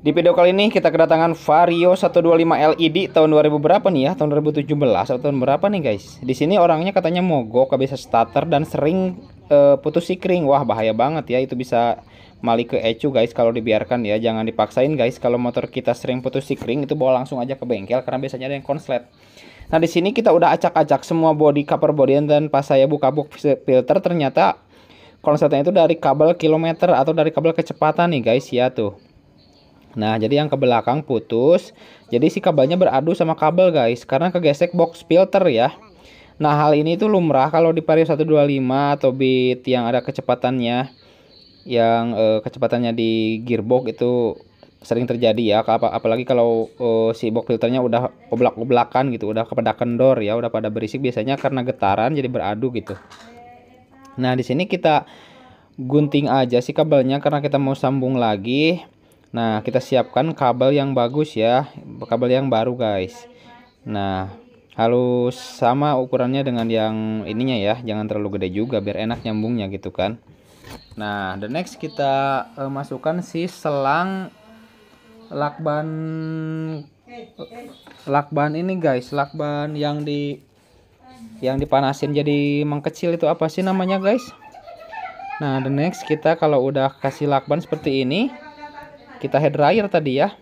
Di video kali ini kita kedatangan Vario 125 LED tahun 2000 berapa nih ya? Tahun 2017 atau tahun berapa nih guys? Di sini orangnya katanya mogok, gak bisa starter dan sering uh, putus sikring. Wah, bahaya banget ya itu bisa malik ke ecu guys kalau dibiarkan ya. Jangan dipaksain guys kalau motor kita sering putus sikring itu bawa langsung aja ke bengkel karena biasanya ada yang konslet. Nah, di sini kita udah acak-acak semua body cover body dan pas saya buka box filter ternyata konsletnya itu dari kabel kilometer atau dari kabel kecepatan nih guys ya tuh. Nah, jadi yang ke belakang putus. Jadi si kabelnya beradu sama kabel, guys, karena kegesek box filter ya. Nah, hal ini tuh lumrah kalau di Vario 125 atau bit yang ada kecepatannya yang eh, kecepatannya di gearbox itu sering terjadi ya ap apalagi kalau eh, si box filternya udah oblak-oblakan gitu udah kepada kendor ya udah pada berisik biasanya karena getaran jadi beradu gitu nah di sini kita gunting aja si kabelnya karena kita mau sambung lagi Nah, kita siapkan kabel yang bagus ya, kabel yang baru guys. Nah, harus sama ukurannya dengan yang ininya ya, jangan terlalu gede juga biar enak nyambungnya gitu kan. Nah, the next kita uh, masukkan si selang lakban lakban ini guys, lakban yang di yang dipanasin jadi mengkecil itu apa sih namanya guys? Nah, the next kita kalau udah kasih lakban seperti ini, kita head dryer tadi ya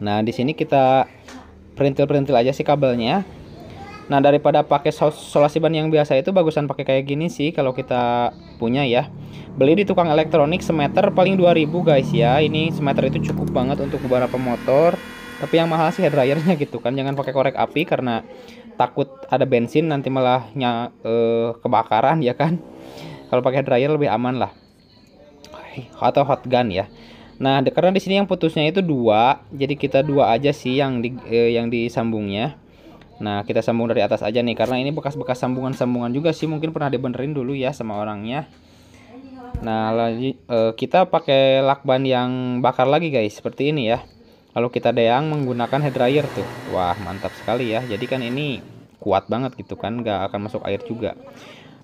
nah di sini kita perintil-perintil aja sih kabelnya nah daripada pakai solasi ban yang biasa itu bagusan pakai kayak gini sih kalau kita punya ya beli di tukang elektronik semeter paling 2000 guys ya ini semeter itu cukup banget untuk beberapa motor tapi yang mahal sih head dryernya gitu kan jangan pakai korek api karena takut ada bensin nanti malahnya eh, kebakaran ya kan kalau pakai dryer lebih aman lah atau hot gun ya Nah, karena di sini yang putusnya itu dua, jadi kita dua aja sih yang di eh, yang disambungnya. Nah, kita sambung dari atas aja nih karena ini bekas-bekas sambungan-sambungan juga sih mungkin pernah dibenerin dulu ya sama orangnya. Nah, lagi eh, kita pakai lakban yang bakar lagi guys, seperti ini ya. Lalu kita deang menggunakan head dryer tuh. Wah, mantap sekali ya. Jadi kan ini kuat banget gitu kan, nggak akan masuk air juga.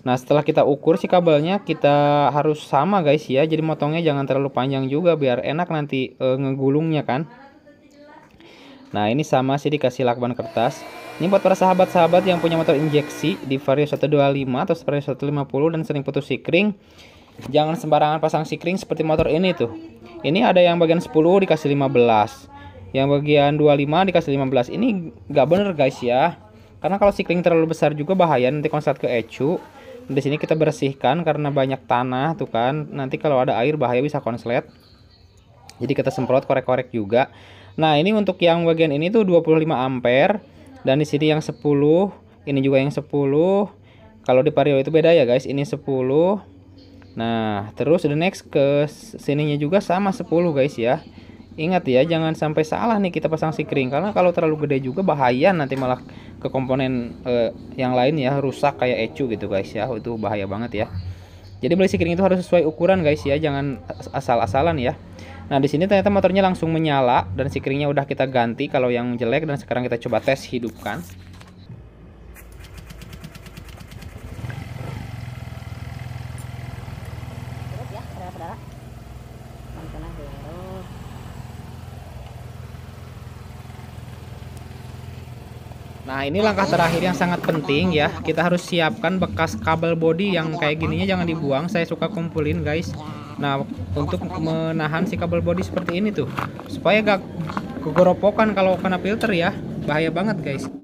Nah setelah kita ukur si kabelnya kita harus sama guys ya Jadi motongnya jangan terlalu panjang juga biar enak nanti e, ngegulungnya kan Nah ini sama sih dikasih lakban kertas Ini buat para sahabat-sahabat yang punya motor injeksi di Vario 125 atau Vario 150 dan sering putus sikring Jangan sembarangan pasang sikring seperti motor ini tuh Ini ada yang bagian 10 dikasih 15 Yang bagian 25 dikasih 15 Ini gak bener guys ya karena kalau sikring terlalu besar juga bahaya nanti konsert ke ecu di sini kita bersihkan karena banyak tanah tuh kan nanti kalau ada air bahaya bisa konslet jadi kita semprot korek-korek juga nah ini untuk yang bagian ini tuh 25 ampere dan di sini yang 10 ini juga yang 10 kalau di vario itu beda ya guys ini 10 nah terus the next ke sininya juga sama 10 guys ya ingat ya jangan sampai salah nih kita pasang si kering karena kalau terlalu gede juga bahaya nanti malah ke komponen uh, yang lain ya rusak kayak ecu gitu guys ya itu bahaya banget ya jadi beli si kering itu harus sesuai ukuran guys ya jangan asal-asalan ya nah di sini ternyata motornya langsung menyala dan si keringnya udah kita ganti kalau yang jelek dan sekarang kita coba tes hidupkan ya, Nah ini langkah terakhir yang sangat penting ya Kita harus siapkan bekas kabel body yang kayak gininya jangan dibuang Saya suka kumpulin guys Nah untuk menahan si kabel body seperti ini tuh Supaya gak kegoropokan kalau kena filter ya Bahaya banget guys